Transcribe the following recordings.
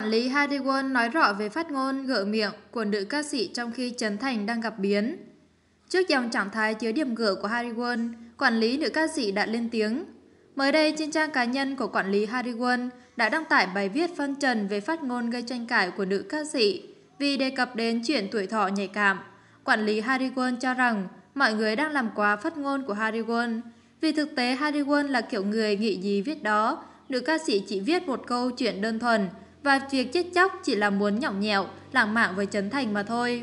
Quản lý Hadiwon nói rõ về phát ngôn gỡ miệng của nữ ca sĩ trong khi Trấn Thành đang gặp biến. Trước dòng trạng thái chứa điểm gỡ của Hadiwon, quản lý nữ ca sĩ đã lên tiếng. Mới đây, trên trang cá nhân của quản lý Hadiwon đã đăng tải bài viết phân trần về phát ngôn gây tranh cãi của nữ ca sĩ vì đề cập đến chuyện tuổi thọ nhạy cảm. Quản lý Hadiwon cho rằng mọi người đang làm quá phát ngôn của Hadiwon vì thực tế Hadiwon là kiểu người nghĩ gì viết đó, nữ ca sĩ chỉ viết một câu chuyện đơn thuần và việc chết chóc chỉ là muốn nhỏng nhẹo, lãng mạn với Trấn Thành mà thôi.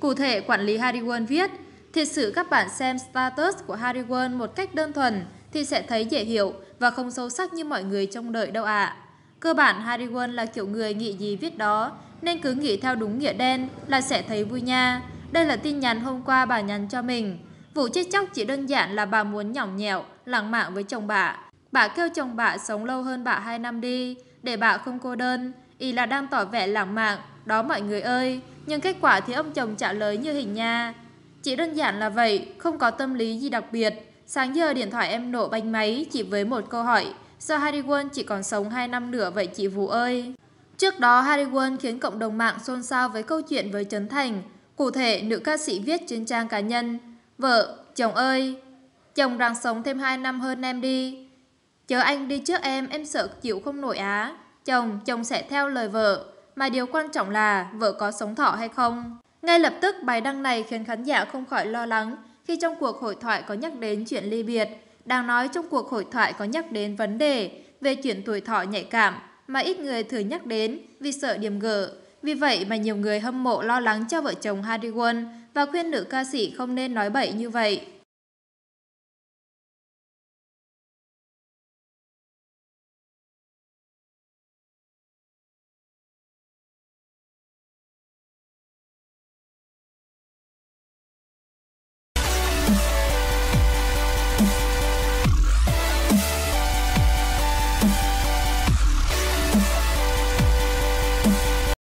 Cụ thể, quản lý Harry Won viết, thiệt sự các bạn xem status của Harry Won một cách đơn thuần thì sẽ thấy dễ hiểu và không sâu sắc như mọi người trong đợi đâu ạ. À. Cơ bản Harry Won là kiểu người nghĩ gì viết đó, nên cứ nghĩ theo đúng nghĩa đen là sẽ thấy vui nha. Đây là tin nhắn hôm qua bà nhắn cho mình. Vụ chết chóc chỉ đơn giản là bà muốn nhỏng nhẹo, lãng mạn với chồng bà. Bà kêu chồng bà sống lâu hơn bà 2 năm đi, để bà không cô đơn. Y là đang tỏ vẻ lãng mạn, đó mọi người ơi, nhưng kết quả thì ông chồng trả lời như hình nha. Chỉ đơn giản là vậy, không có tâm lý gì đặc biệt. Sáng giờ điện thoại em nổ bánh máy chỉ với một câu hỏi, do Harry Won chỉ còn sống 2 năm nữa vậy chị Vũ ơi. Trước đó Harry Won khiến cộng đồng mạng xôn xao với câu chuyện với Trấn Thành. Cụ thể, nữ ca sĩ viết trên trang cá nhân, Vợ, chồng ơi, chồng rằng sống thêm 2 năm hơn em đi, Chờ anh đi trước em, em sợ chịu không nổi á. Chồng, chồng sẽ theo lời vợ. Mà điều quan trọng là vợ có sống thọ hay không. Ngay lập tức bài đăng này khiến khán giả không khỏi lo lắng khi trong cuộc hội thoại có nhắc đến chuyện ly biệt. Đang nói trong cuộc hội thoại có nhắc đến vấn đề về chuyện tuổi thọ nhạy cảm mà ít người thừa nhắc đến vì sợ điểm gở. Vì vậy mà nhiều người hâm mộ lo lắng cho vợ chồng Hardy Won và khuyên nữ ca sĩ không nên nói bậy như vậy.